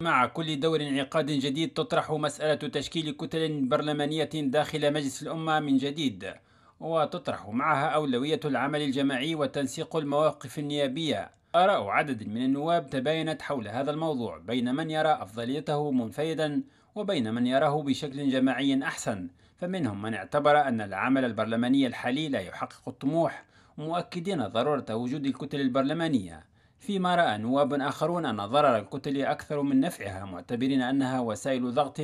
مع كل دور انعقاد جديد تطرح مسألة تشكيل كتل برلمانية داخل مجلس الأمة من جديد وتطرح معها أولوية العمل الجماعي وتنسيق المواقف النيابية آراء عدد من النواب تباينت حول هذا الموضوع بين من يرى أفضليته منفيدا وبين من يراه بشكل جماعي أحسن فمنهم من اعتبر أن العمل البرلماني الحالي لا يحقق الطموح مؤكدين ضرورة وجود الكتل البرلمانية فيما رأى نواب آخرون أن ضرر الكتل أكثر من نفعها معتبرين أنها وسائل ضغط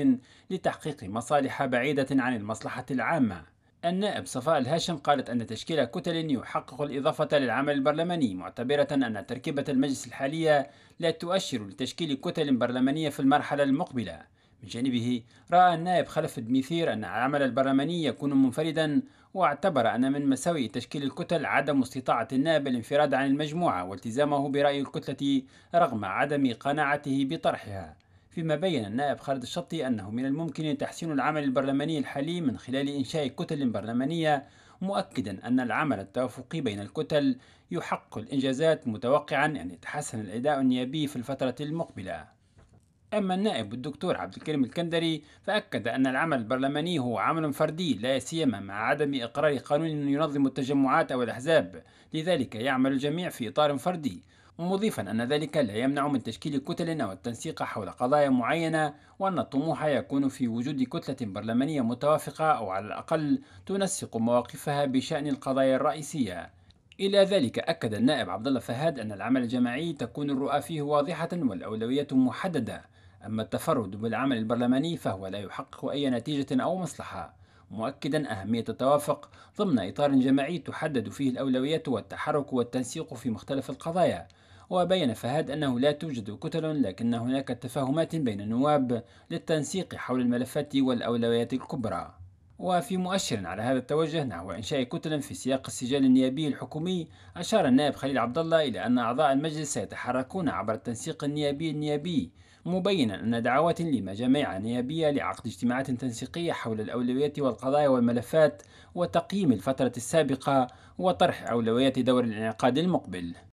لتحقيق مصالح بعيدة عن المصلحة العامة النائب صفاء الهاشم قالت أن تشكيل كتل يحقق الإضافة للعمل البرلماني معتبرة أن تركيبة المجلس الحالية لا تؤشر لتشكيل كتل برلمانية في المرحلة المقبلة من جانبه رأى النائب خلف الدميثير أن العمل البرلماني يكون منفردا واعتبر أن من مساوئ تشكيل الكتل عدم استطاعة النائب الانفراد عن المجموعة والتزامه برأي الكتلة رغم عدم قناعته بطرحها فيما بين النائب خالد الشطي أنه من الممكن تحسين العمل البرلماني الحالي من خلال إنشاء كتل برلمانية مؤكدا أن العمل التوافقي بين الكتل يحقق الإنجازات متوقعا أن يتحسن الأداء النيابي في الفترة المقبلة أما النائب الدكتور عبد الكريم الكندري فأكد أن العمل البرلماني هو عمل فردي لا سيما مع عدم إقرار قانون ينظم التجمعات أو الأحزاب لذلك يعمل الجميع في إطار فردي مضيفا أن ذلك لا يمنع من تشكيل كتل أو التنسيق حول قضايا معينة وأن الطموح يكون في وجود كتلة برلمانية متوافقة أو على الأقل تنسق مواقفها بشأن القضايا الرئيسية إلى ذلك أكد النائب عبد الله فهاد أن العمل الجماعي تكون الرؤى فيه واضحة والأولويات محددة أما التفرد بالعمل البرلماني فهو لا يحقق أي نتيجة أو مصلحة مؤكدا أهمية التوافق ضمن إطار جماعي تحدد فيه الأولويات والتحرك والتنسيق في مختلف القضايا وبين فهد أنه لا توجد كتل لكن هناك تفاهمات بين النواب للتنسيق حول الملفات والأولويات الكبرى وفي مؤشر على هذا التوجه نحو إنشاء كتل في سياق السجال النيابي الحكومي أشار النائب خليل عبد الله إلى أن أعضاء المجلس سيتحركون عبر التنسيق النيابي النيابي مبينا أن دعوات لمجاميع نيابية لعقد اجتماعات تنسيقية حول الأولويات والقضايا والملفات وتقييم الفترة السابقة وطرح أولويات دور الانعقاد المقبل